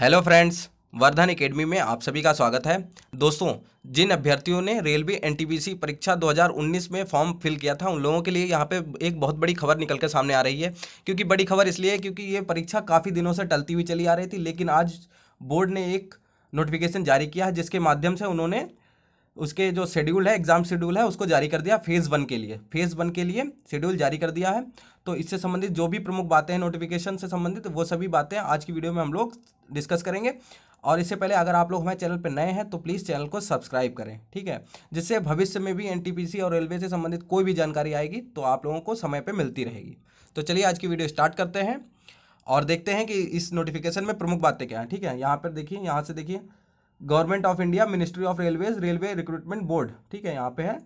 hello friends Vardhan academy में आप सभी का स्वागत है दोस्तों जिन अभ्यर्थियों ने रेलवे एनटीपीसी परीक्षा 2019 में फॉर्म फिल किया था उन लोगों के लिए यहाँ पे एक बहुत बड़ी खबर निकल कर सामने आ रही है क्योंकि बड़ी खबर इसलिए क्योंकि ये परीक्षा काफ़ी दिनों से टलती हुई चली आ रही थी लेकिन आज बोर्ड ने एक नोटिफिकेशन जारी किया है जिसके माध्यम से उन्होंने उसके जो शेड्यूल है एग्जाम शेड्यूल है उसको जारी कर दिया फेज़ वन के लिए फेज़ वन के लिए शेड्यूल जारी कर दिया है तो इससे संबंधित जो भी प्रमुख बातें हैं नोटिफिकेशन से संबंधित वो सभी बातें आज की वीडियो में हम लोग डिस्कस करेंगे और इससे पहले अगर आप लोग हमारे चैनल पर नए हैं तो प्लीज़ चैनल को सब्सक्राइब करें ठीक है जिससे भविष्य में भी एन और रेलवे से संबंधित कोई भी जानकारी आएगी तो आप लोगों को समय पर मिलती रहेगी तो चलिए आज की वीडियो स्टार्ट करते हैं और देखते हैं कि इस नोटिफिकेशन में प्रमुख बातें क्या हैं ठीक है यहाँ पर देखिए यहाँ से देखिए government of India ministry of railways railway recruitment board ठीक है यहाँ पे है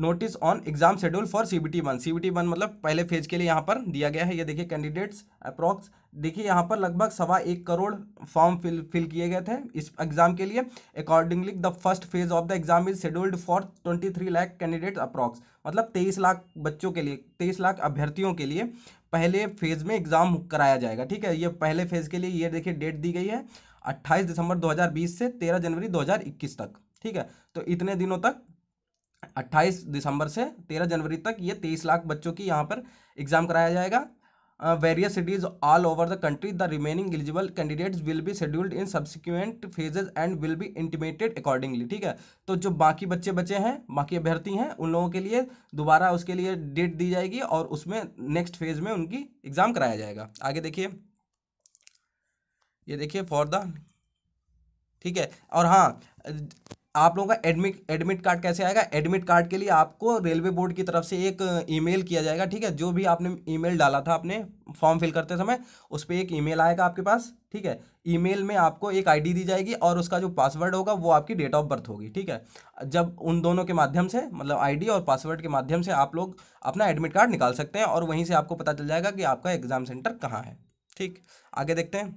notice on exam schedule for C B T one C B T one मतलब पहले फेज के लिए यहाँ पर दिया गया है ये देखिए कैंडिडेट्स अप्रॉक्स देखिए यहाँ पर लगभग सवा एक करोड़ फॉर्म फिल फिल किए गए थे इस एग्जाम के लिए accordingly the first phase of the exam is scheduled for twenty three lakh candidate approx मतलब तेईस लाख बच्चों के लिए तेईस लाख अभ्यर्थियों के लिए पहले फेज में एग्जाम कराया जाएगा ठीक है ये पहले फेज के लिए ये देखिए डेट दी गई है 28 दिसंबर 2020 से 13 जनवरी 2021 तक ठीक है तो इतने दिनों तक 28 दिसंबर से 13 जनवरी तक ये 23 लाख बच्चों की यहाँ पर एग्ज़ाम कराया जाएगा various cities all over the country the remaining eligible candidates will be scheduled in subsequent phases and will be intimated accordingly ठीक है तो जो बाकी बच्चे बचे हैं बाकी अभ्यर्थी हैं उन लोगों के लिए दोबारा उसके लिए डेट दी जाएगी और उसमें नेक्स्ट फेज में उनकी एग्ज़ाम कराया जाएगा आगे देखिए ये देखिए फॉर द ठीक है और हाँ आप लोगों का एडमिट एडमिट कार्ड कैसे आएगा एडमिट कार्ड के लिए आपको रेलवे बोर्ड की तरफ से एक ईमेल किया जाएगा ठीक है जो भी आपने ईमेल डाला था आपने फॉर्म फिल करते समय उस पर एक ईमेल आएगा आपके पास ठीक है ईमेल में आपको एक आईडी दी जाएगी और उसका जो पासवर्ड होगा वो आपकी डेट ऑफ बर्थ होगी ठीक है जब उन दोनों के माध्यम से मतलब आई और पासवर्ड के माध्यम से आप लोग अपना एडमिट कार्ड निकाल सकते हैं और वहीं से आपको पता चल जाएगा कि आपका एग्ज़ाम सेंटर कहाँ है ठीक आगे देखते हैं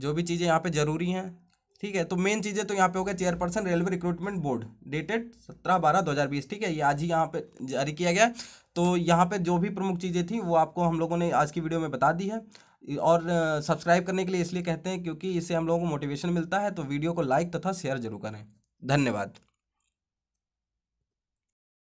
जो भी चीज़ें यहाँ पे ज़रूरी हैं ठीक है तो मेन चीज़ें तो यहाँ पे हो गया chairperson railway recruitment board dated सत्रह बारह दो हज़ार बीस ठीक है ये आज ही यहाँ पे जारी किया गया तो यहाँ पे जो भी प्रमुख चीज़ें थी वो आपको हम लोगों ने आज की वीडियो में बता दी है और सब्सक्राइब करने के लिए इसलिए कहते हैं क्योंकि इससे हम लोगों को मोटिवेशन मिलता है तो वीडियो को लाइक तथा शेयर जरूर करें धन्यवाद